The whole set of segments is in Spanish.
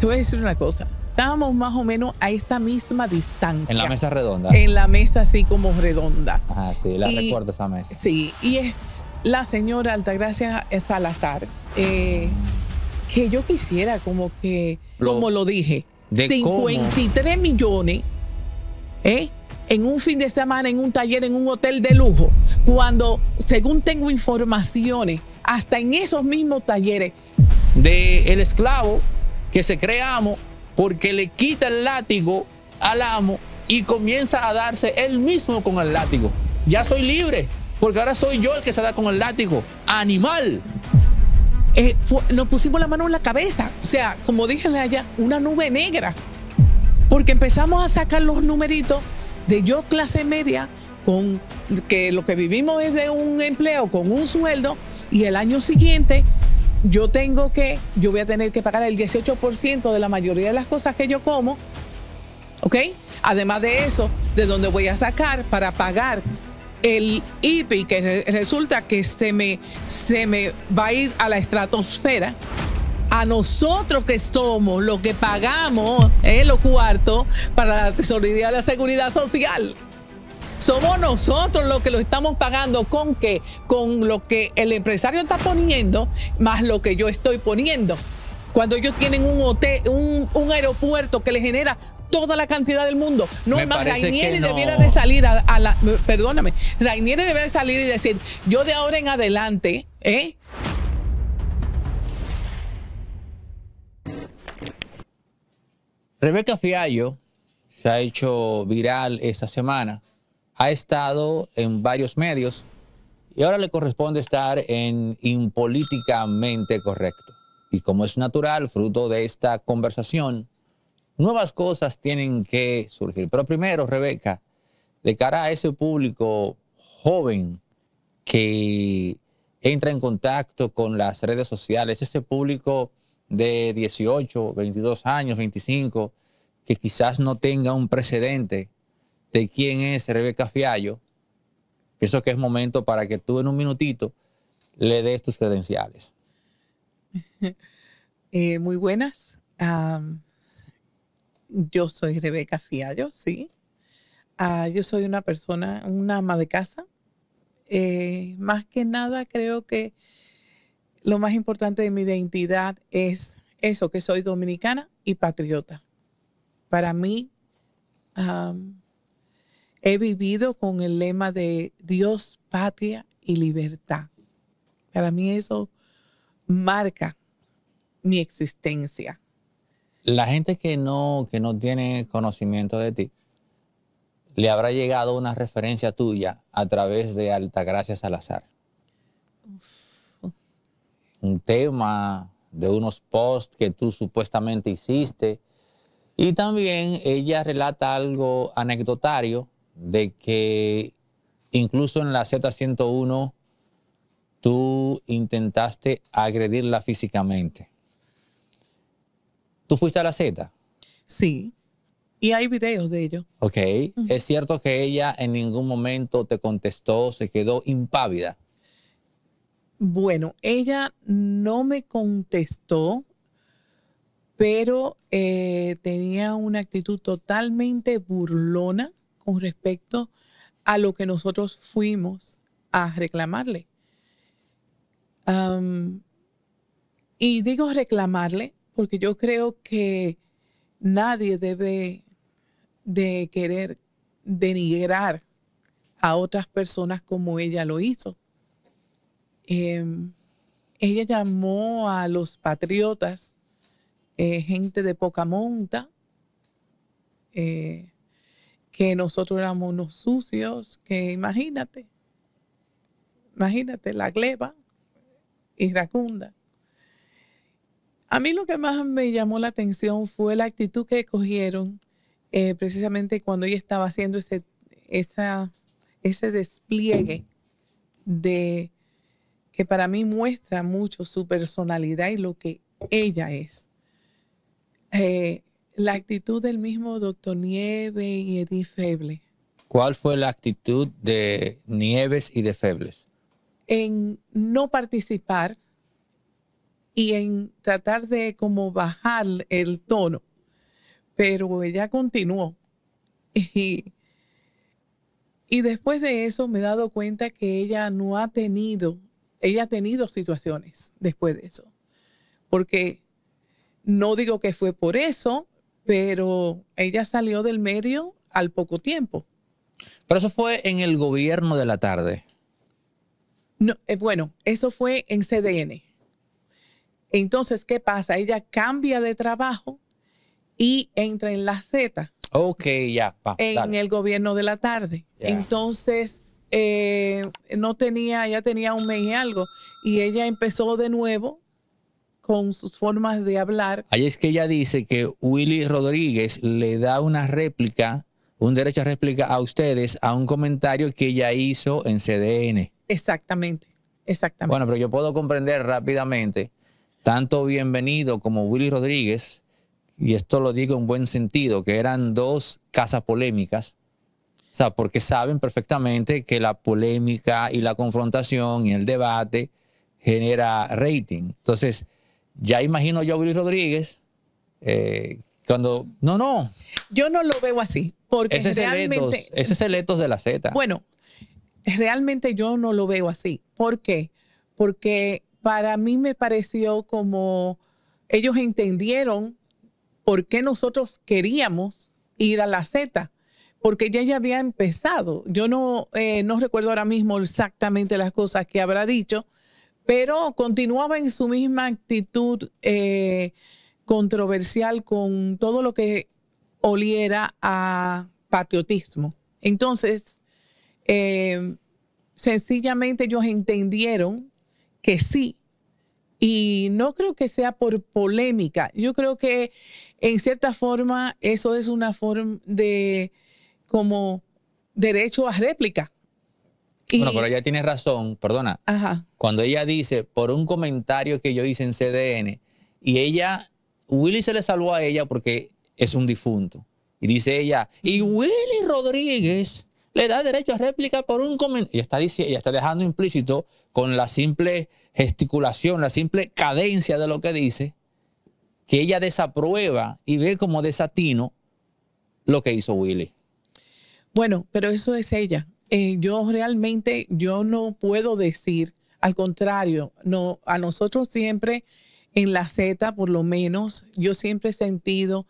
Te voy a decir una cosa. Estábamos más o menos a esta misma distancia. En la mesa redonda. En la mesa así como redonda. Ah, sí, la recuerdo esa mesa. Sí, y es la señora Altagracia Salazar, eh, que yo quisiera como que, como lo dije, de 53 millones, ¿eh? en un fin de semana, en un taller, en un hotel de lujo, cuando, según tengo informaciones, hasta en esos mismos talleres. De el esclavo que se crea amo porque le quita el látigo al amo y comienza a darse él mismo con el látigo. Ya soy libre, porque ahora soy yo el que se da con el látigo. Animal. Eh, nos pusimos la mano en la cabeza, o sea, como dije allá, una nube negra, porque empezamos a sacar los numeritos de yo clase media, con que lo que vivimos es de un empleo con un sueldo, y el año siguiente yo tengo que, yo voy a tener que pagar el 18% de la mayoría de las cosas que yo como, ¿ok? Además de eso, de dónde voy a sacar para pagar el IPI, que resulta que se me, se me va a ir a la estratosfera, a nosotros que somos los que pagamos eh, los cuartos para la tesorería de la seguridad social. Somos nosotros los que lo estamos pagando con qué? Con lo que el empresario está poniendo más lo que yo estoy poniendo. Cuando ellos tienen un hotel, un, aeropuerto que le genera toda la cantidad del mundo. No es más, Rainieri no. debiera de salir a, la, perdóname, Rainieri de salir y decir, yo de ahora en adelante, ¿eh? Rebeca Fiallo se ha hecho viral esta semana ha estado en varios medios y ahora le corresponde estar en Impolíticamente Correcto. Y como es natural, fruto de esta conversación, nuevas cosas tienen que surgir. Pero primero, Rebeca, de cara a ese público joven que entra en contacto con las redes sociales, ese público de 18, 22 años, 25, que quizás no tenga un precedente de quién es Rebeca Fiallo, pienso que es momento para que tú en un minutito le des tus credenciales. Eh, muy buenas. yo soy Rebeca Fiallo, sí. Ah, yo soy una persona, una ama de casa. Eh, más que nada, creo que lo más importante de mi identidad es eso, que soy dominicana y patriota. Para mí, he vivido con el lema de Dios, patria y libertad. Para mí eso marca mi existencia. La gente que no, que no tiene conocimiento de ti, le habrá llegado una referencia tuya a través de Altagracia Salazar. Un tema de unos posts que tú supuestamente hiciste. Y también ella relata algo anecdotario de que incluso en la Z101 tú intentaste agredirla físicamente. ¿Tú fuiste a la Z? Sí. Y hay videos de ello. Ok. ¿Es cierto que ella en ningún momento te contestó, se quedó impávida? Bueno, ella no me contestó, pero eh, tenía una actitud totalmente burlona con respecto a lo que nosotros fuimos a reclamarle. y digo reclamarle porque yo creo que nadie debe de querer denigrar a otras personas como ella lo hizo. Em, ella llamó a los patriotas eh, gente de poca monta, eh, que nosotros éramos unos sucios, que imagínate, imagínate la gleba iracunda. A mí lo que más me llamó la atención fue la actitud que cogieron eh, precisamente cuando ella estaba haciendo ese, esa, ese despliegue de que para mí muestra mucho su personalidad y lo que ella es. Eh, la actitud del mismo doctor Nieves y Edith Feble. ¿Cuál fue la actitud de Nieves y de Febles? En no participar y en tratar de como bajar el tono, pero ella continuó. Y, y después de eso me he dado cuenta que ella no ha tenido, ella ha tenido situaciones después de eso, porque no digo que fue por eso, pero ella salió del medio al poco tiempo. Pero eso fue en el gobierno de la tarde. No, eh, bueno, eso fue en CDN. Entonces, ¿qué pasa? Ella cambia de trabajo y entra en la Z. Ok, ya. en el gobierno de la tarde. Entonces, eh, no tenía, ya tenía un mes y algo. Y ella empezó de nuevo con sus formas de hablar. Ahí es que ella dice que Willy Rodríguez le da una réplica, un derecho a réplica a ustedes a un comentario que ella hizo en CDN. Exactamente, exactamente. Bueno, pero yo puedo comprender rápidamente, tanto bienvenido como Willy Rodríguez, y esto lo digo en buen sentido, que eran dos casas polémicas. O sea, porque saben perfectamente que la polémica y la confrontación y el debate genera rating. Entonces, ya imagino yo Rodríguez eh, cuando... No, no. Yo no lo veo así, porque ese realmente... Es el ese es de la Z. Bueno, realmente yo no lo veo así. ¿Por qué? Porque para mí me pareció como ellos entendieron por qué nosotros queríamos ir a la Z, porque ya ya había empezado. Yo no, eh, no recuerdo ahora mismo exactamente las cosas que habrá dicho, pero continuaba en su misma actitud eh, controversial con todo lo que oliera a patriotismo. Entonces, eh, sencillamente ellos entendieron que sí. Y no creo que sea por polémica. Yo creo que en cierta forma eso es una forma de como derecho a réplica. Bueno, pero ella tiene razón, perdona. Ajá. Cuando ella dice, por un comentario que yo hice en CDN, y ella, Willy se le salvó a ella porque es un difunto. Y dice ella, y Willy Rodríguez le da derecho a réplica por un comentario. Y está, diciendo, ella está dejando implícito con la simple gesticulación, la simple cadencia de lo que dice, que ella desaprueba y ve como desatino lo que hizo Willy. Bueno, pero eso es ella. Eh, yo realmente, yo no puedo decir, al contrario, no, a nosotros siempre en la Z, por lo menos, yo siempre he sentido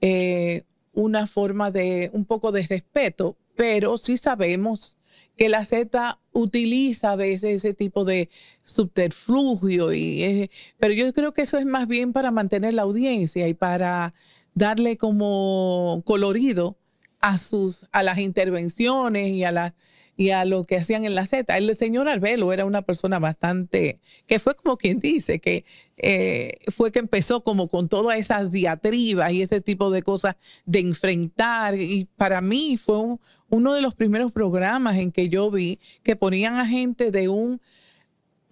eh, una forma de, un poco de respeto, pero sí sabemos que la Z utiliza a veces ese tipo de subterfugio, y, pero yo creo que eso es más bien para mantener la audiencia y para darle como colorido a, sus, a las intervenciones y a, las y a lo que hacían en la Z. El señor Arbelo era una persona bastante, que fue como quien dice, que eh, fue que empezó como con todas esas diatribas y ese tipo de cosas de enfrentar. Y para mí fue uno de los primeros programas en que yo vi que ponían a gente de un...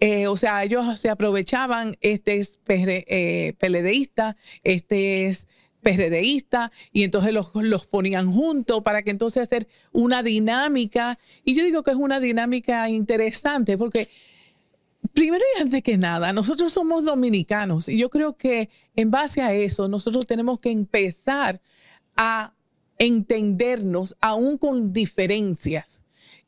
Eh, o sea, ellos se aprovechaban, este es PLDista, eh, este es PRDista y entonces los, ponían juntos para que entonces hacer una dinámica. Y yo digo que es una dinámica interesante porque primero y antes que nada, nosotros somos dominicanos y yo creo que en base a eso nosotros tenemos que empezar a entendernos aún con diferencias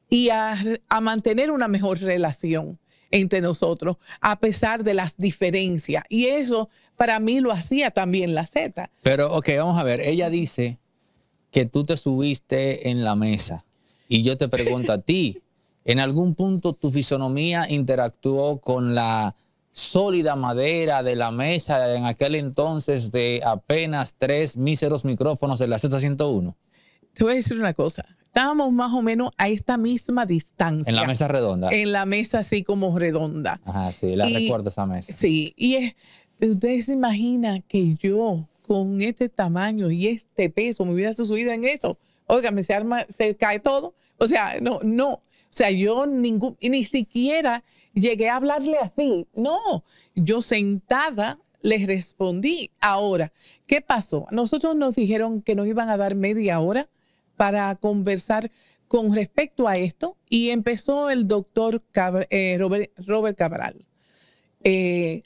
y a, a mantener una mejor relación entre nosotros, a pesar de las diferencias. Y eso para mí lo hacía también la Z. Pero, ok, vamos a ver, ella dice que tú te subiste en la mesa y yo te pregunto a ti, ¿en algún punto tu fisonomía interactuó con la sólida madera de la mesa en aquel entonces de apenas tres míseros micrófonos de la Z101? Te voy a decir una cosa, estábamos más o menos a esta misma distancia. En la mesa redonda. En la mesa así como redonda. Ajá, sí, la recuerdo esa mesa. Sí, y es, ustedes se imaginan que yo con este tamaño y este peso me hubiera subido en eso. Óigame, se arma, se cae todo. O sea, no, no. O sea, yo ningún, ni siquiera llegué a hablarle así. No, yo sentada les respondí. Ahora, ¿qué pasó? Nosotros nos dijeron que nos iban a dar media hora para conversar con respecto a esto y empezó el doctor eh, Robert, Cabral eh,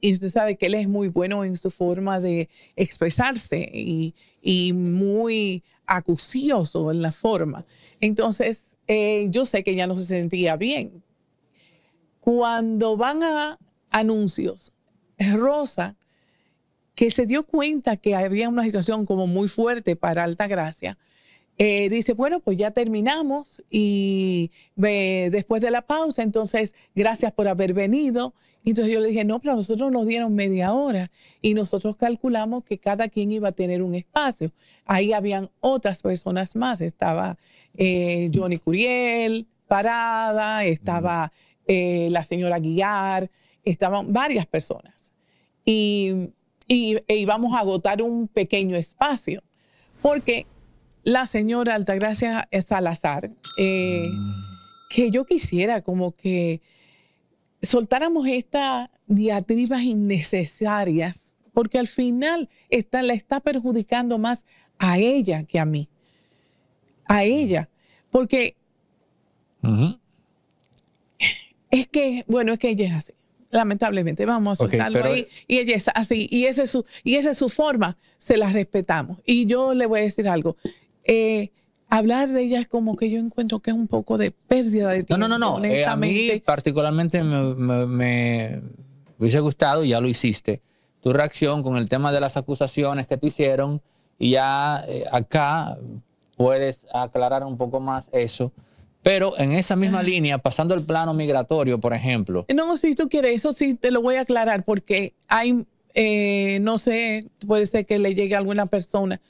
y usted sabe que él es muy bueno en su forma de expresarse y, muy acucioso en la forma. Entonces, eh, yo sé que ya no se sentía bien. Cuando van a anuncios, Rosa que se dio cuenta que había una situación como muy fuerte para Altagracia, eh, dice, bueno, pues ya terminamos y después de la pausa, entonces, gracias por haber venido. Entonces yo le dije, no, pero nosotros nos dieron media hora y nosotros calculamos que cada quien iba a tener un espacio. Ahí habían otras personas más, estaba eh, Johnny Curiel, Parada, estaba eh, la señora Guiar, estaban varias personas. Y y, e íbamos a agotar un pequeño espacio, porque la señora Altagracia Salazar, eh, mm. que yo quisiera como que soltáramos estas diatribas innecesarias, porque al final está, la está perjudicando más a ella que a mí, a mm. ella, porque es que, bueno, es que ella es así lamentablemente, vamos a soltarlo ahí. Y ella es así, y, ese y esa es su forma, se la respetamos. Y yo le voy a decir algo. Eh, hablar de ella es como que yo encuentro que es un poco de pérdida de tiempo. No, no, no, no. Eh, a mí particularmente me, hubiese gustado, ya lo hiciste, tu reacción con el tema de las acusaciones que te hicieron y ya eh, acá puedes aclarar un poco más eso pero en esa misma línea, pasando el plano migratorio, por ejemplo. No, si tú quieres, eso sí te lo voy a aclarar porque hay, eh, no sé, puede ser que le llegue a alguna persona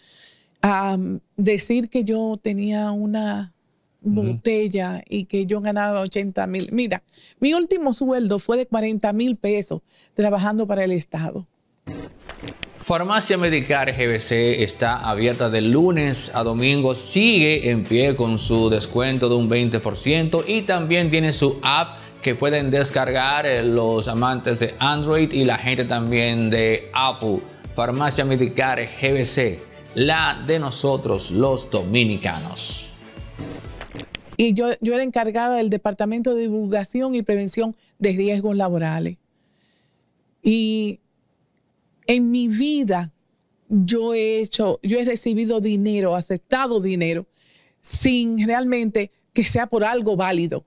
a um, decir que yo tenía una botella y que yo ganaba 80 mil. Mira, mi último sueldo fue de 40 mil pesos trabajando para el Estado. Farmacia Medicar GBC está abierta de lunes a domingo, sigue en pie con su descuento de un 20% y también tiene su app que pueden descargar eh, los amantes de Android y la gente también de Apple. Farmacia Medicar GBC, la de nosotros los dominicanos. Y yo, yo era encargada del Departamento de Divulgación y Prevención de Riesgos Laborales. Y en mi vida yo he hecho, yo he recibido dinero, aceptado dinero, sin realmente que sea por algo válido.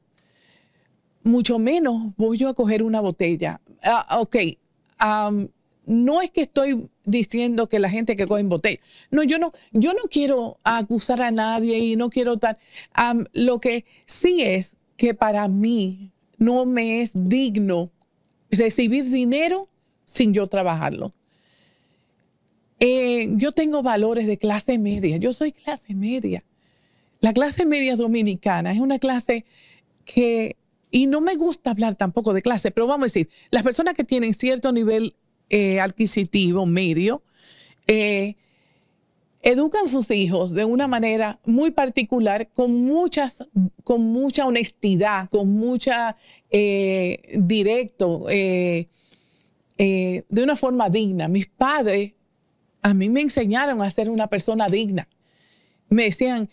Mucho menos voy yo a coger una botella. Ah, ok, no es que estoy diciendo que la gente que coge en botella. No, yo no, yo no quiero acusar a nadie y no quiero tal. lo que sí es que para mí no me es digno recibir dinero sin yo trabajarlo. Eh, yo tengo valores de clase media, yo soy clase media. La clase media dominicana es una clase que, y no me gusta hablar tampoco de clase, pero vamos a decir, las personas que tienen cierto nivel eh, adquisitivo medio, eh, educan sus hijos de una manera muy particular, con, muchas, con mucha honestidad, con mucha eh, directo, de una forma digna. Mis padres a mí me enseñaron a ser una persona digna. Me decían,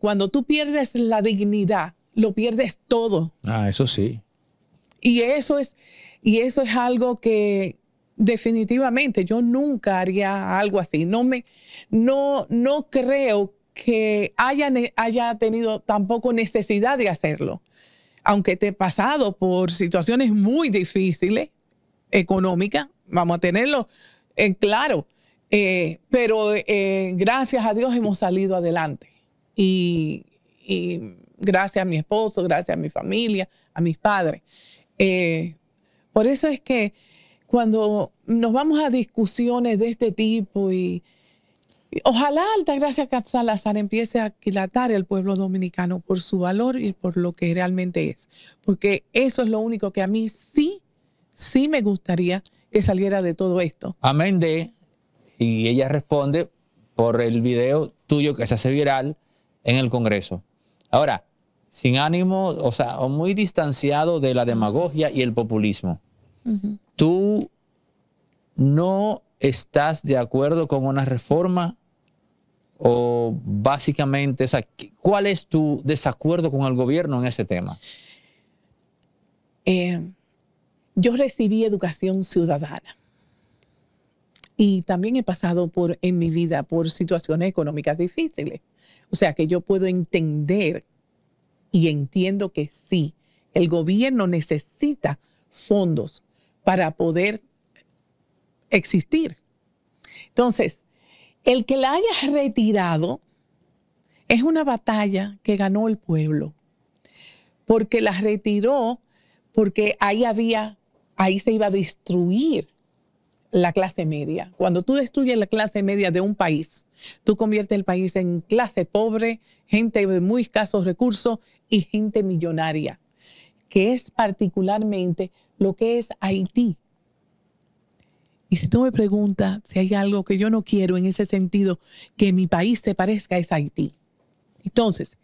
cuando tú pierdes la dignidad, lo pierdes todo. Ah, eso sí. Y eso es, y eso es algo que definitivamente yo nunca haría algo así. No me, no, no creo que haya, haya tenido tampoco necesidad de hacerlo. Aunque te he pasado por situaciones muy difíciles, económicas, vamos a tenerlo en claro. Eh, pero eh, gracias a Dios hemos salido adelante. Y, gracias a mi esposo, gracias a mi familia, a mis padres. Eh, por eso es que cuando nos vamos a discusiones de este tipo y, ojalá gracias ojalá que Salazar empiece a aquilatar al pueblo dominicano por su valor y por lo que realmente es. Porque eso es lo único que a mí sí, sí me gustaría que saliera de todo esto. Amén de y ella responde por el video tuyo que se hace viral en el Congreso. Ahora, sin ánimo, o sea, muy distanciado de la demagogia y el populismo. ¿Tú no estás de acuerdo con una reforma o básicamente, ¿cuál es tu desacuerdo con el gobierno en ese tema? Eh, yo recibí educación ciudadana. Y también he pasado por en mi vida por situaciones económicas difíciles. O sea que yo puedo entender y entiendo que sí, el gobierno necesita fondos para poder existir. Entonces, el que la haya retirado es una batalla que ganó el pueblo, porque la retiró porque ahí había, ahí se iba a destruir la clase media. Cuando tú destruyes la clase media de un país, tú conviertes el país en clase pobre, gente de muy escasos recursos y gente millonaria, que es particularmente lo que es Haití. Y si tú me preguntas si hay algo que yo no quiero en ese sentido, que mi país se parezca, es Haití. Entonces,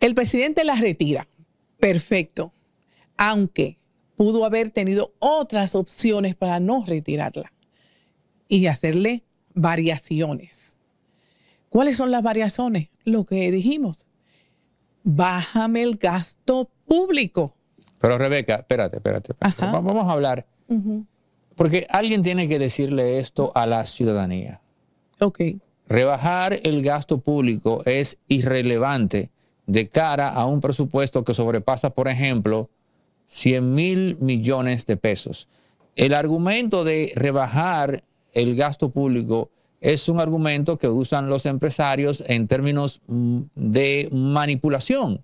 el presidente la retira. Perfecto. Aunque pudo haber tenido otras opciones para no retirarla y hacerle variaciones. ¿Cuáles son las variaciones? Lo que dijimos, bájame el gasto público. Pero Rebeca, espérate, espérate. Vamos a hablar. Porque alguien tiene que decirle esto a la ciudadanía. Ok. Rebajar el gasto público es irrelevante de cara a un presupuesto que sobrepasa, por ejemplo, 100 mil millones de pesos. El argumento de rebajar el gasto público es un argumento que usan los empresarios en términos mm, de manipulación.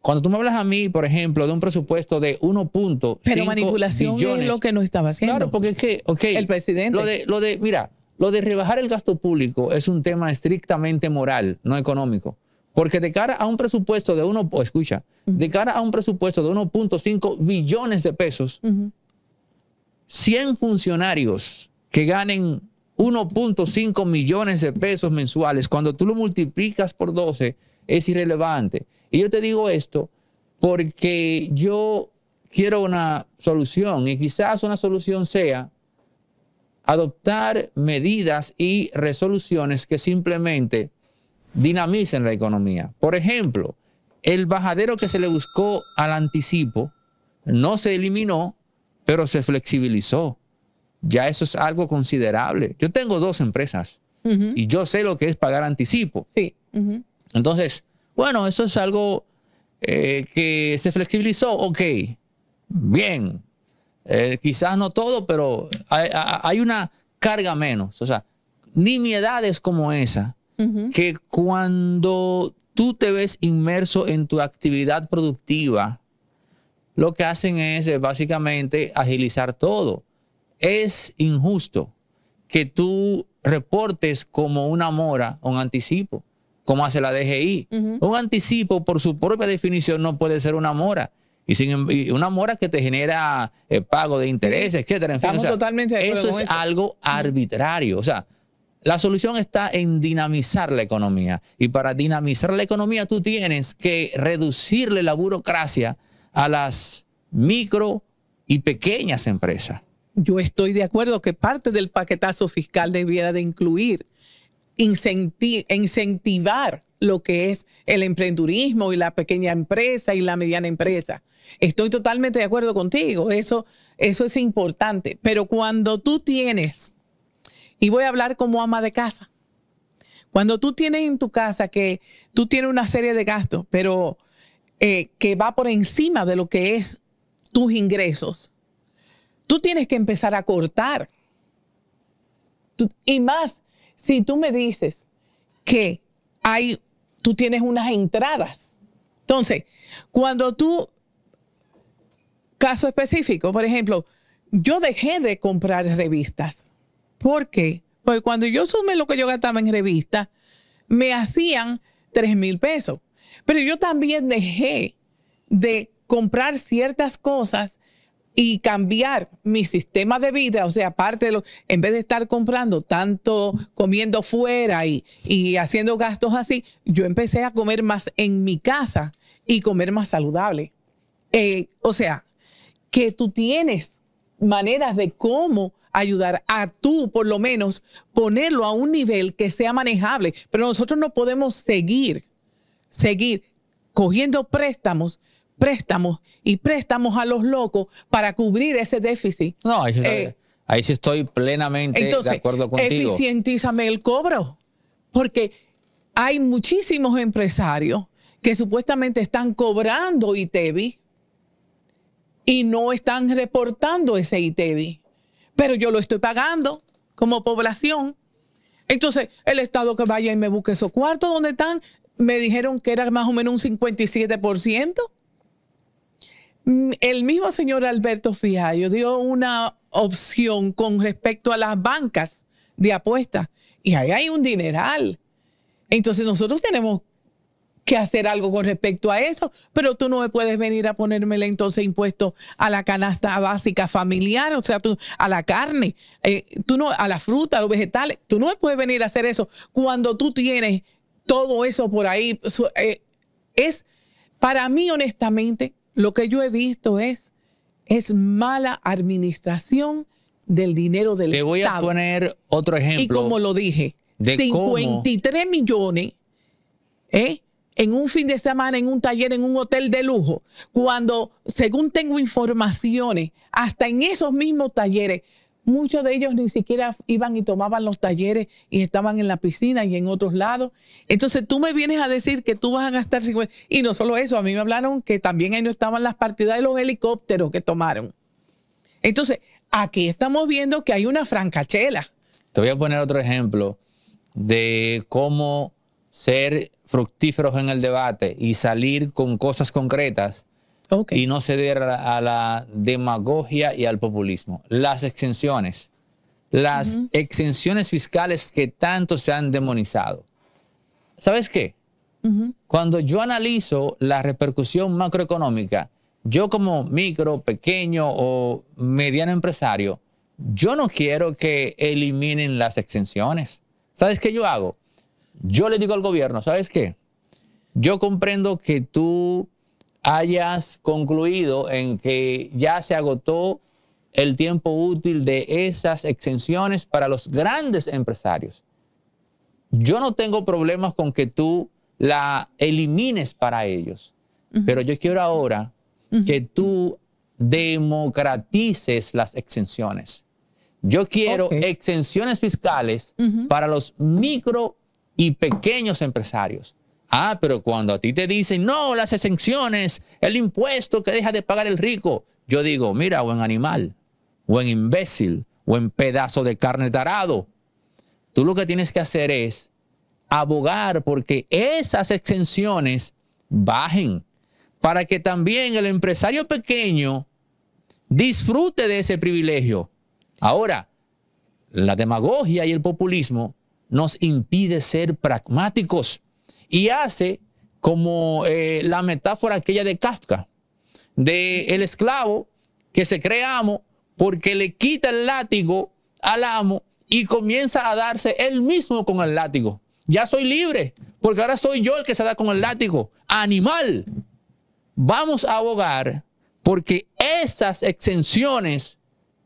Cuando tú me hablas a mí, por ejemplo, de un presupuesto de 1.5 Pero manipulación es lo que no estaba haciendo. porque es que, El presidente. lo de, mira, lo de rebajar el gasto público es un tema estrictamente moral, no económico. Porque de cara a un presupuesto de uno, oh, escucha, de cara a un presupuesto de 1.5 billones de pesos, 100 funcionarios que ganen 1.5 millones de pesos mensuales, cuando tú lo multiplicas por 12, es irrelevante. Y yo te digo esto porque yo quiero una solución y quizás una solución sea adoptar medidas y resoluciones que simplemente dinamicen la economía. Por ejemplo, el bajadero que se le buscó al anticipo no se eliminó, pero se flexibilizó. Ya eso es algo considerable. Yo tengo dos empresas y yo sé lo que es pagar anticipo. Entonces, bueno, eso es algo eh, que se flexibilizó. Ok, bien. Eh, quizás no todo, pero hay, hay, una carga menos. O sea, nimiedades como esa que cuando tú te ves inmerso en tu actividad productiva, lo que hacen es eh, básicamente agilizar todo. Es injusto que tú reportes como una mora un anticipo, como hace la DGI. Un anticipo, por su propia definición, no puede ser una mora. Y, sin, em, una mora que te genera eh, pago de intereses, etc. totalmente eso es algo arbitrario. O sea, la solución está en dinamizar la economía. Y para dinamizar la economía tú tienes que reducirle la burocracia a las micro y pequeñas empresas. Yo estoy de acuerdo que parte del paquetazo fiscal debiera de incluir incentivar lo que es el emprendurismo y la pequeña empresa y la mediana empresa. Estoy totalmente de acuerdo contigo, eso, eso es importante, pero cuando tú tienes y voy a hablar como ama de casa. Cuando tú tienes en tu casa que tú tienes una serie de gastos, pero eh, que va por encima de lo que es tus ingresos, tú tienes que empezar a cortar. y más, si tú me dices que hay, tú tienes unas entradas. Entonces, cuando tú, caso específico, por ejemplo, yo dejé de comprar revistas ¿Por qué? Porque cuando yo sumé lo que yo gastaba en revistas, me hacían 3 mil pesos. Pero yo también dejé de comprar ciertas cosas y cambiar mi sistema de vida, o sea, aparte de lo, en vez de estar comprando tanto, comiendo fuera y, haciendo gastos así, yo empecé a comer más en mi casa y comer más saludable. Eh, o sea, que tú tienes maneras de cómo ayudar a tú, por lo menos, ponerlo a un nivel que sea manejable. Pero nosotros no podemos seguir, seguir cogiendo préstamos préstamos y préstamos a los locos para cubrir ese déficit. No, ahí sí, estoy eh, plenamente de acuerdo contigo. Eficientízame el cobro, porque hay muchísimos empresarios que supuestamente están cobrando ITEBI e y no están reportando ese ITEBI pero yo lo estoy pagando como población. Entonces, el Estado que vaya y me busque esos cuartos donde están, me dijeron que era más o menos un 57%. El mismo señor Alberto Fiallo dio una opción con respecto a las bancas de apuestas y ahí hay un dineral. Entonces nosotros tenemos que hacer algo con respecto a eso, pero tú no me puedes venir a ponerme entonces impuesto a la canasta básica familiar, o sea, tú, a la carne, eh, tú no, a la fruta, a los vegetales, tú no me puedes venir a hacer eso cuando tú tienes todo eso por ahí. Eh, es, para mí honestamente, lo que yo he visto es, es mala administración del dinero del Estado. Te voy a poner otro ejemplo. Y como lo dije, 53 millones, ¿eh? en un fin de semana, en un taller, en un hotel de lujo, cuando, según tengo informaciones, hasta en esos mismos talleres, muchos de ellos ni siquiera iban y tomaban los talleres y estaban en la piscina y en otros lados. Entonces tú me vienes a decir que tú vas a gastar 50. Y no solo eso, a mí me hablaron que también ahí no estaban las partidas de los helicópteros que tomaron. Entonces, aquí estamos viendo que hay una francachela. Te voy a poner otro ejemplo de cómo ser fructíferos en el debate y salir con cosas concretas y no ceder a la demagogia y al populismo. Las exenciones, las exenciones fiscales que tanto se han demonizado. ¿Sabes qué? Cuando yo analizo la repercusión macroeconómica, yo como micro, pequeño o mediano empresario, yo no quiero que eliminen las exenciones. ¿Sabes qué yo hago? Yo le digo al gobierno, ¿sabes qué? Yo comprendo que tú hayas concluido en que ya se agotó el tiempo útil de esas exenciones para los grandes empresarios. Yo no tengo problemas con que tú la elimines para ellos, pero yo quiero ahora que tú democratices las exenciones. Yo quiero exenciones fiscales para los micro y pequeños empresarios. Ah, pero cuando a ti te dicen, no, las exenciones, el impuesto que deja de pagar el rico, yo digo, mira, buen animal, buen imbécil, buen pedazo de carne tarado. Tú lo que tienes que hacer es abogar porque esas exenciones bajen para que también el empresario pequeño disfrute de ese privilegio. Ahora, la demagogia y el populismo nos impide ser pragmáticos y hace como eh, la metáfora aquella de Kafka, del esclavo que se cree amo porque le quita el látigo al amo y comienza a darse él mismo con el látigo. Ya soy libre, porque ahora soy yo el que se da con el látigo. Animal, vamos a abogar porque esas exenciones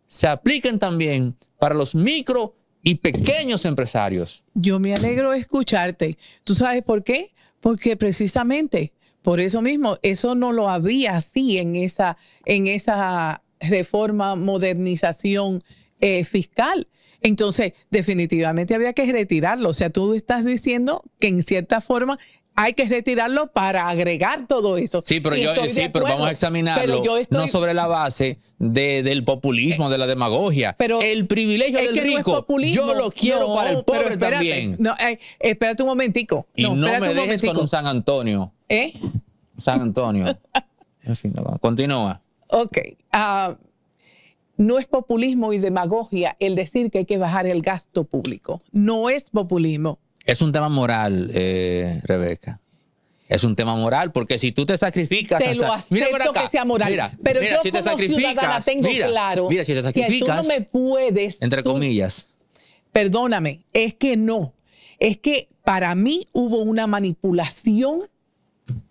se apliquen también para los micro y pequeños empresarios. Yo me alegro de escucharte. ¿Tú sabes por qué? Porque precisamente por eso mismo, eso no lo había así en esa, en esa reforma, modernización eh, fiscal. Entonces, definitivamente había que retirarlo. O sea, tú estás diciendo que en cierta forma hay que retirarlo para agregar todo eso. Sí, pero, yo, vamos a examinarlo no sobre la base del populismo, eh, de la demagogia. Pero el privilegio del rico, yo lo quiero para el pobre también. Eh, espérate un momentico. Y no, me dejes con un San Antonio. ¿Eh? San Antonio. continúa. Ok. Ah, no es populismo y demagogia el decir que hay que bajar el gasto público. No es populismo. Es un tema moral, eh, Rebeca. Es un tema moral, porque si tú te sacrificas... Te lo acepto mira que sea moral, pero yo si como te ciudadana tengo claro mira, si te sacrificas, que tú no me puedes... Entre comillas. Perdóname, es que no. Es que para mí hubo una manipulación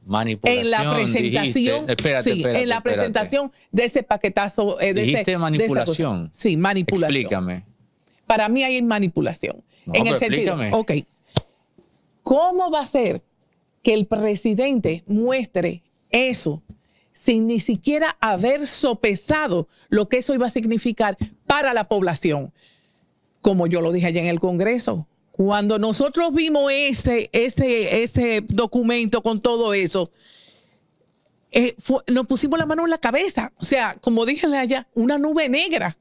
Manipulación. En la presentación. espérate, sí, en la presentación de ese paquetazo. Eh, dijiste manipulación. sí, manipulación. Explícame. Para mí hay manipulación. en el sentido. Explícame. Ok. ¿Cómo va a ser que el presidente muestre eso sin ni siquiera haber sopesado lo que eso iba a significar para la población? Como yo lo dije allá en el Congreso, cuando nosotros vimos ese, ese, ese documento con todo eso, eh, nos pusimos la mano en la cabeza. O sea, como dije allá, una nube negra.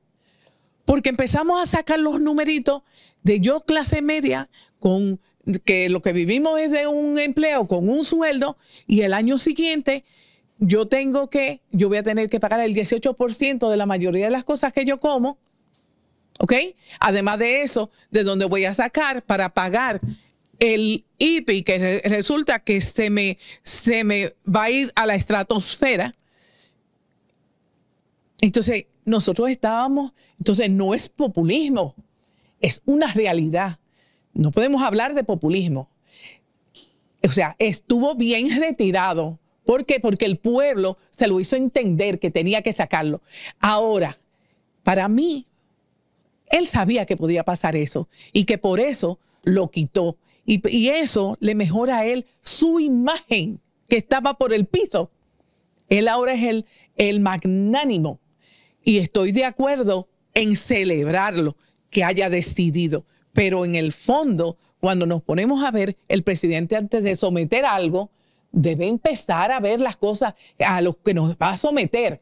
Porque empezamos a sacar los numeritos de yo clase media con que lo que vivimos es de un empleo con un sueldo y el año siguiente yo tengo que, yo voy a tener que pagar el 18% de la mayoría de las cosas que yo como, ¿ok? Además de eso, de donde voy a sacar para pagar el IPI, que resulta que se me, se me va a ir a la estratosfera. Entonces, nosotros estábamos, entonces no es populismo, es una realidad no podemos hablar de populismo. O sea, estuvo bien retirado. ¿Por qué? Porque el pueblo se lo hizo entender que tenía que sacarlo. Ahora, para mí, él sabía que podía pasar eso y que por eso lo quitó. Y, eso le mejora a él su imagen que estaba por el piso. Él ahora es el, el magnánimo y estoy de acuerdo en celebrarlo que haya decidido, pero en el fondo, cuando nos ponemos a ver, el presidente antes de someter algo, debe empezar a ver las cosas a los que nos va a someter.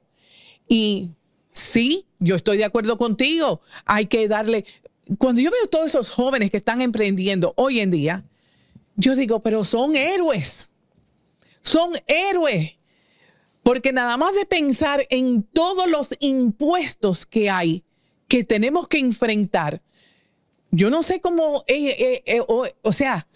Y sí, yo estoy de acuerdo contigo, hay que darle... Cuando yo veo todos esos jóvenes que están emprendiendo hoy en día, yo digo, pero son héroes, son héroes, porque nada más de pensar en todos los impuestos que hay, que tenemos que enfrentar, yo no sé cómo, eh, eh, eh, o, sea,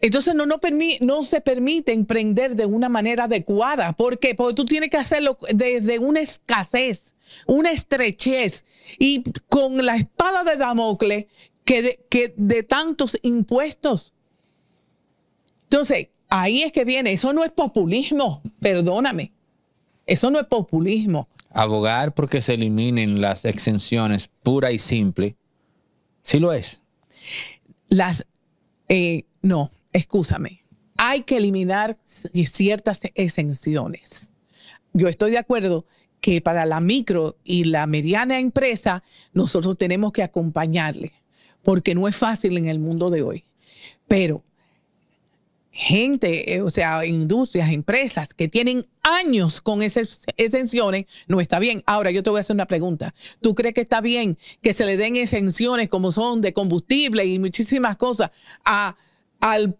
entonces no, no, se permite emprender de una manera adecuada. ¿Por qué? Porque tú tienes que hacerlo desde una escasez, una estrechez y con la espada de Damocles que de, que de tantos impuestos. Entonces, ahí es que viene. Eso no es populismo, perdóname. Eso no es populismo. Abogar porque se eliminen las exenciones pura y simple Sí lo es. Las, eh, no, escúchame. Hay que eliminar ciertas exenciones. Yo estoy de acuerdo que para la micro y la mediana empresa nosotros tenemos que acompañarle, porque no es fácil en el mundo de hoy. Pero gente, eh, o sea, industrias, empresas que tienen años con esas exenciones, no está bien. Ahora, yo te voy a hacer una pregunta. ¿Tú crees que está bien que se le den exenciones como son de combustible y muchísimas cosas a, al,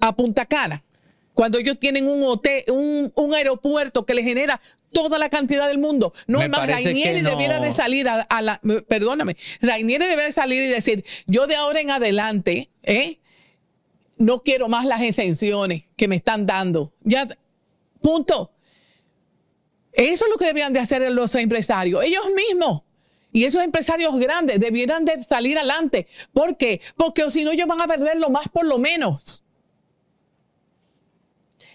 a Punta Cana? Cuando ellos tienen un hotel, un, aeropuerto que le genera toda la cantidad del mundo. No es más, Rainieri no. debiera de salir a, la, perdóname, Rainieri debiera de salir y decir, yo de ahora en adelante, ¿eh? no quiero más las exenciones que me están dando. Ya, punto. Eso es lo que deberían de hacer los empresarios, ellos mismos. Y esos empresarios grandes debieran de salir adelante. ¿Por qué? Porque si no, ellos van a perder lo más por lo menos.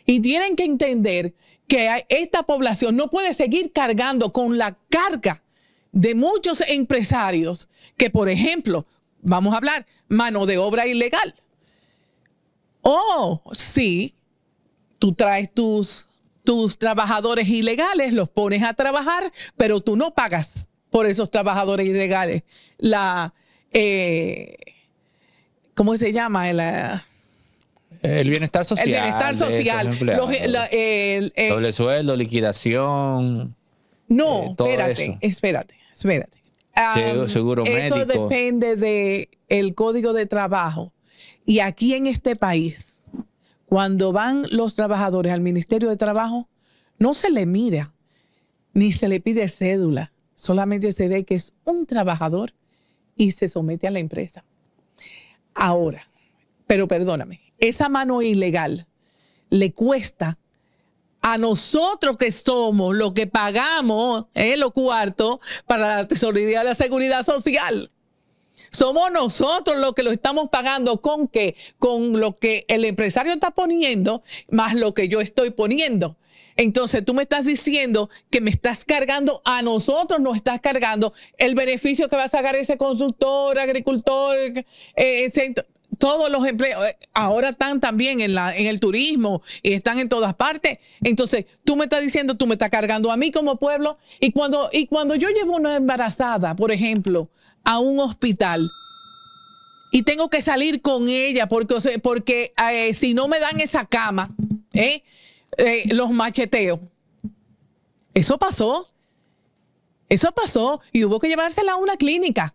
Y tienen que entender que esta población no puede seguir cargando con la carga de muchos empresarios que, por ejemplo, vamos a hablar, mano de obra ilegal. Oh, sí, tú traes tus, tus trabajadores ilegales, los pones a trabajar, pero tú no pagas por esos trabajadores ilegales. La, eh, ¿Cómo se llama? el bienestar social. E, el bienestar social. el, doble sueldo, liquidación. No, eh, espérate, espérate, espérate, seguro, Eso depende del el código de trabajo. Y aquí en este país, cuando van los trabajadores al Ministerio de Trabajo, no se le mira, ni se le pide cédula, solamente se ve que es un trabajador y se somete a la empresa. Ahora, pero perdóname, esa mano ilegal le cuesta a nosotros que somos lo que pagamos en eh, los cuartos para la tesorería de la seguridad social. Somos nosotros los que lo estamos pagando con qué? Con lo que el empresario está poniendo más lo que yo estoy poniendo. Entonces tú me estás diciendo que me estás cargando, a nosotros nos estás cargando el beneficio que va a sacar ese consultor, agricultor, eh, todos los empleos eh, ahora están también en, el turismo y están en todas partes. Entonces, tú me estás diciendo, tú me estás cargando a mí como pueblo. Y cuando, y cuando yo llevo una embarazada, por ejemplo, a un hospital y tengo que salir con ella porque, porque eh, si no me dan esa cama, ¿eh? los macheteo. Eso pasó. Eso pasó y hubo que llevársela a una clínica.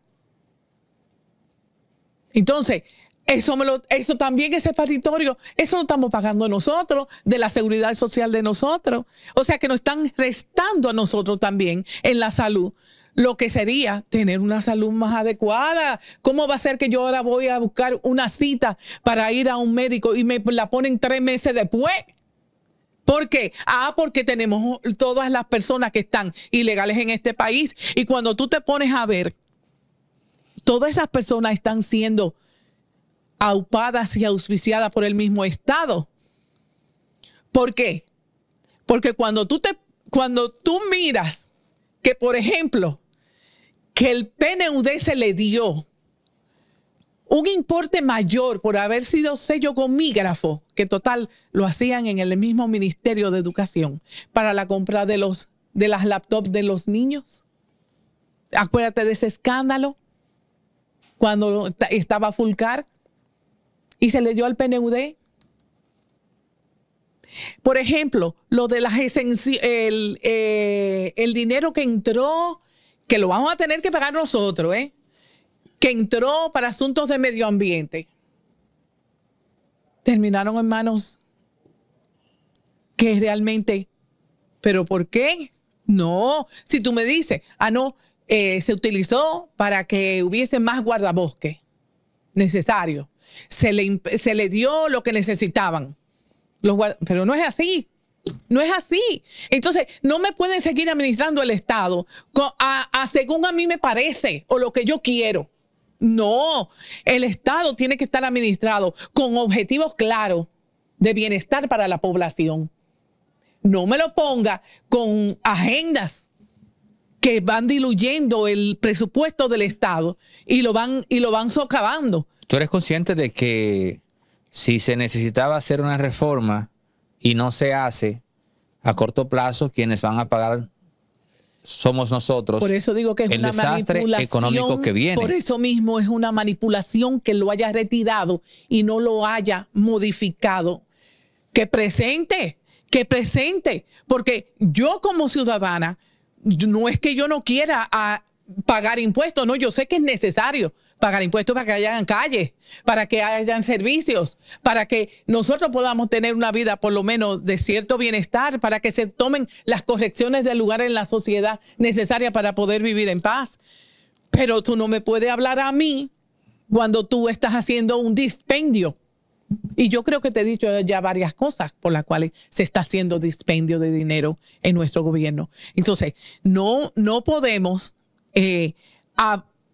Entonces, eso, eso también es separatorio. Eso lo estamos pagando nosotros, de la seguridad social de nosotros. O sea que nos están restando a nosotros también en la salud lo que sería tener una salud más adecuada. ¿Cómo va a ser que yo ahora voy a buscar una cita para ir a un médico y me la ponen tres meses después? ¿Por qué? Ah, porque tenemos todas las personas que están ilegales en este país. Y cuando tú te pones a ver, todas esas personas están siendo aupadas y auspiciadas por el mismo Estado. ¿Por qué? Porque cuando tú, te, cuando tú miras que, por ejemplo, que el PNUD se le dio un importe mayor por haber sido sello gomígrafo, que total lo hacían en el mismo Ministerio de Educación, para la compra de, los, de las laptops de los niños. Acuérdate de ese escándalo cuando estaba Fulcar, y se le dio al PNUD. Por ejemplo, lo de las el, eh, el dinero que entró, que lo vamos a tener que pagar nosotros, ¿eh? que entró para asuntos de medio ambiente, terminaron en manos que realmente, pero ¿por qué? No, si tú me dices, ah, no, eh, se utilizó para que hubiese más guardabosque necesario se le, dio lo que necesitaban. pero no es así. No es así. Entonces, no me pueden seguir administrando el Estado según a mí me parece o lo que yo quiero. No, el Estado tiene que estar administrado con objetivos claros de bienestar para la población. No me lo ponga con agendas que van diluyendo el presupuesto del Estado y lo van, y lo van socavando tú eres consciente de que si se necesitaba hacer una reforma y no se hace, a corto plazo quienes van a pagar somos nosotros. Por eso digo que es el una desastre manipulación, económico que viene. Por eso mismo es una manipulación que lo haya retirado y no lo haya modificado. Que presente, que presente, porque yo como ciudadana no es que yo no quiera ah, pagar impuestos, no, yo sé que es necesario, pagar impuestos para que hayan calles, para que hayan servicios, para que nosotros podamos tener una vida por lo menos de cierto bienestar, para que se tomen las correcciones del lugar en la sociedad necesaria para poder vivir en paz. Pero tú no me puedes hablar a mí cuando tú estás haciendo un dispendio. Y yo creo que te he dicho ya varias cosas por las cuales se está haciendo dispendio de dinero en nuestro gobierno. Entonces, no, no podemos eh,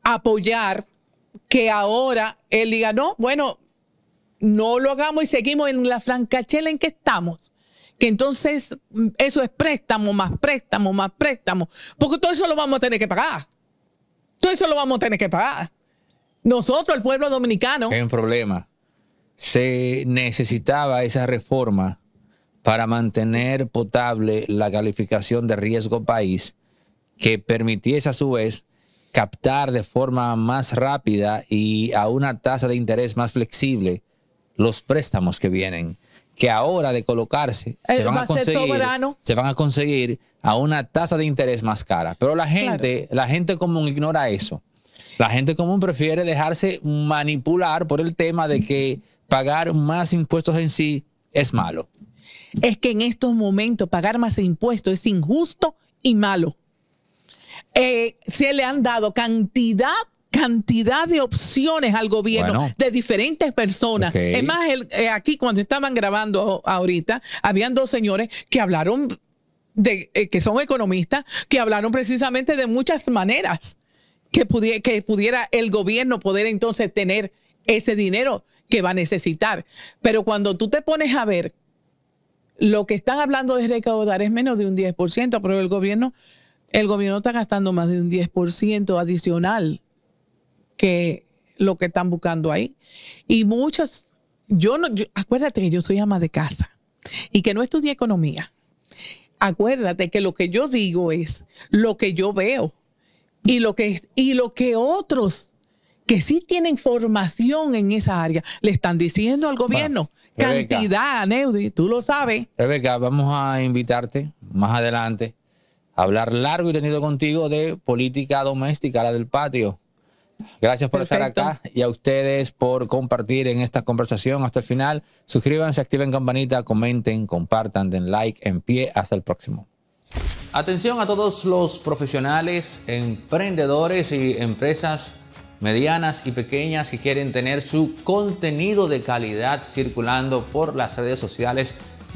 apoyar que ahora él diga, no, bueno, no lo hagamos y seguimos en la francachela en que estamos. Que entonces mm, eso es préstamo, más préstamo, más préstamo. Porque todo eso lo vamos a tener que pagar. Todo eso lo vamos a tener que pagar. Nosotros, el pueblo dominicano. Es un problema. Se necesitaba esa reforma para mantener potable la calificación de riesgo país que permitiese a su vez captar de forma más rápida y a una tasa de interés más flexible los préstamos que vienen, que ahora de colocarse eh, se van, a conseguir, se van, a conseguir, a una tasa de interés más cara. Pero la gente, la gente común ignora eso. La gente común prefiere dejarse manipular por el tema de que pagar más impuestos en sí es malo. Es que en estos momentos pagar más impuestos es injusto y malo. Eh, se le han dado cantidad cantidad de opciones al gobierno de diferentes personas. Es más, eh, aquí cuando estaban grabando ahorita, habían dos señores que hablaron de eh, que son economistas, que hablaron precisamente de muchas maneras que, que pudiera el gobierno poder entonces tener ese dinero que va a necesitar. Pero cuando tú te pones a ver, lo que están hablando de recaudar es menos de un 10%, pero el gobierno el gobierno está gastando más de un 10% adicional que lo que están buscando ahí. Y muchas, yo no, acuérdate que yo soy ama de casa y que no estudié economía. Acuérdate que lo que yo digo es lo que yo veo y lo que, y lo que otros que sí tienen formación en esa área, le están diciendo al gobierno cantidad, Neudi, tú lo sabes. Rebeca, vamos a invitarte más adelante hablar largo y tenido contigo de política doméstica, la del patio. Gracias por estar acá y a ustedes por compartir en esta conversación hasta el final. Suscríbanse, activen campanita, comenten, compartan, den like, en pie. Hasta el próximo. Atención a todos los profesionales, emprendedores y empresas medianas y pequeñas que quieren tener su contenido de calidad circulando por las redes sociales